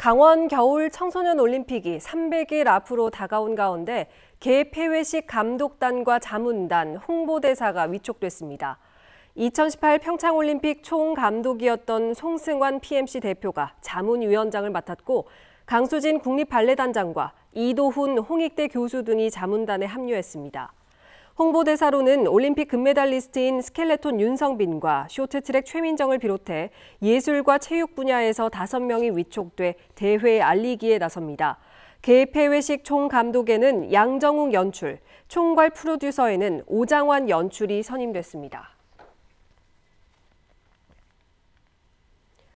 강원 겨울 청소년 올림픽이 300일 앞으로 다가온 가운데 개폐회식 감독단과 자문단, 홍보대사가 위촉됐습니다. 2018 평창올림픽 총감독이었던 송승환 PMC 대표가 자문위원장을 맡았고 강수진 국립발레단장과 이도훈 홍익대 교수 등이 자문단에 합류했습니다. 홍보대사로는 올림픽 금메달리스트인 스켈레톤 윤성빈과 쇼트트랙 최민정을 비롯해 예술과 체육 분야에서 5명이 위촉돼 대회 알리기에 나섭니다. 개폐회식 총감독에는 양정욱 연출, 총괄 프로듀서에는 오장환 연출이 선임됐습니다.